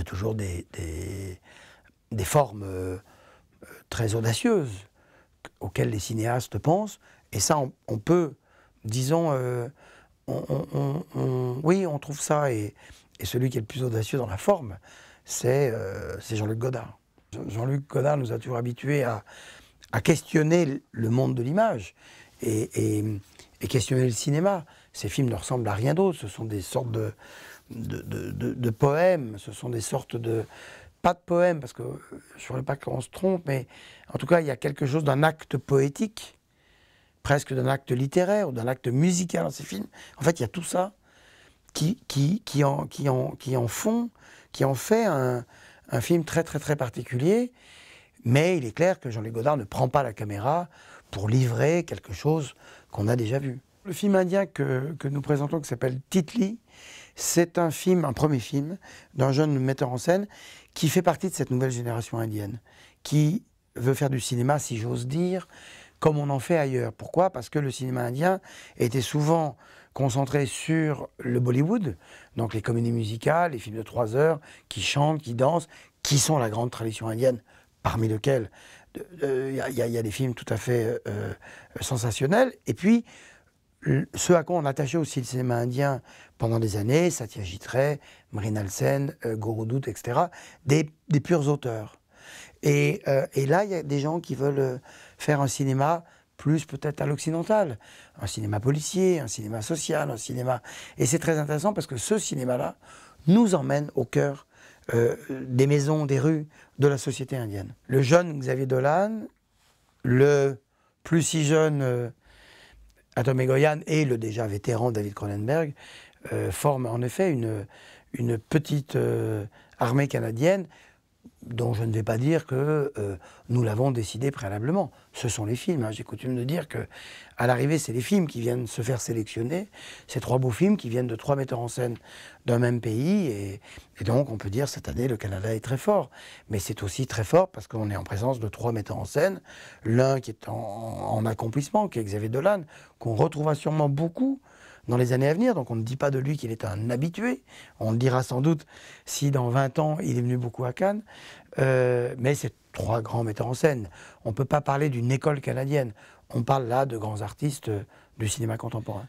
Il toujours des, des, des formes euh, très audacieuses auxquelles les cinéastes pensent. Et ça, on, peut, disons, euh, oui, on trouve ça. Et, celui qui est le plus audacieux dans la forme, c'est euh, Jean-Luc Godard. Jean-Luc Godard nous a toujours habitués à, questionner le monde de l'image et, et, questionner le cinéma. Ces films ne ressemblent à rien d'autre. Ce sont des sortes de, de, de, poèmes. Ce sont des sortes de. Pas de poèmes, parce que je ne voudrais pas qu'on se trompe, mais en tout cas, il y a quelque chose d'un acte poétique, presque d'un acte littéraire ou d'un acte musical dans ces films. En fait, il y a tout ça qui, qui, qui, en, qui, en, qui en font, qui en fait un, un film très, très, très particulier. Mais il est clair que Jean-Luc Godard ne prend pas la caméra pour livrer quelque chose qu'on a déjà vu. Le film indien que, nous présentons, qui s'appelle Titli, c'est un film, un premier film, d'un jeune metteur en scène qui fait partie de cette nouvelle génération indienne, qui veut faire du cinéma, si j'ose dire, comme on en fait ailleurs. Pourquoi Parce que le cinéma indien était souvent concentré sur le Bollywood, donc les comédies musicales, les films de trois heures, qui chantent, qui dansent, qui sont la grande tradition indienne, parmi lesquels euh, euh, il y, a des films tout à fait euh, sensationnels. Et puis, ce à quoi on attachait aussi le cinéma indien pendant des années, Satyajit Ray, Mrinal Sen, euh, etc., des, purs auteurs. Euh, et, là, il y a des gens qui veulent euh, faire un cinéma plus peut-être à l'occidental, un cinéma policier, un cinéma social, un cinéma... Et c'est très intéressant parce que ce cinéma-là nous emmène au cœur euh, des maisons, des rues, de la société indienne. Le jeune Xavier Dolan, le plus si jeune Atomé Goyan et le déjà vétéran David Cronenberg euh, forment en effet une, une petite euh, armée canadienne dont je ne vais pas dire que euh, nous l'avons décidé préalablement. Ce sont les films. Hein. J'ai coutume de dire que à l'arrivée, c'est les films qui viennent se faire sélectionner. Ces trois beaux films qui viennent de trois metteurs en scène d'un même pays. Et, donc, on peut dire cette année, le Canada est très fort. Mais c'est aussi très fort parce qu'on est en présence de trois metteurs en scène. L'un qui est en, en, accomplissement, qui est Xavier Dolan, qu'on retrouvera sûrement beaucoup dans les années à venir. Donc on ne dit pas de lui qu'il est un habitué. On le dira sans doute si dans 20 ans il est venu beaucoup à Cannes. Euh, mais c'est trois grands metteurs en scène. On ne peut pas parler d'une école canadienne. On parle là de grands artistes euh, du cinéma contemporain.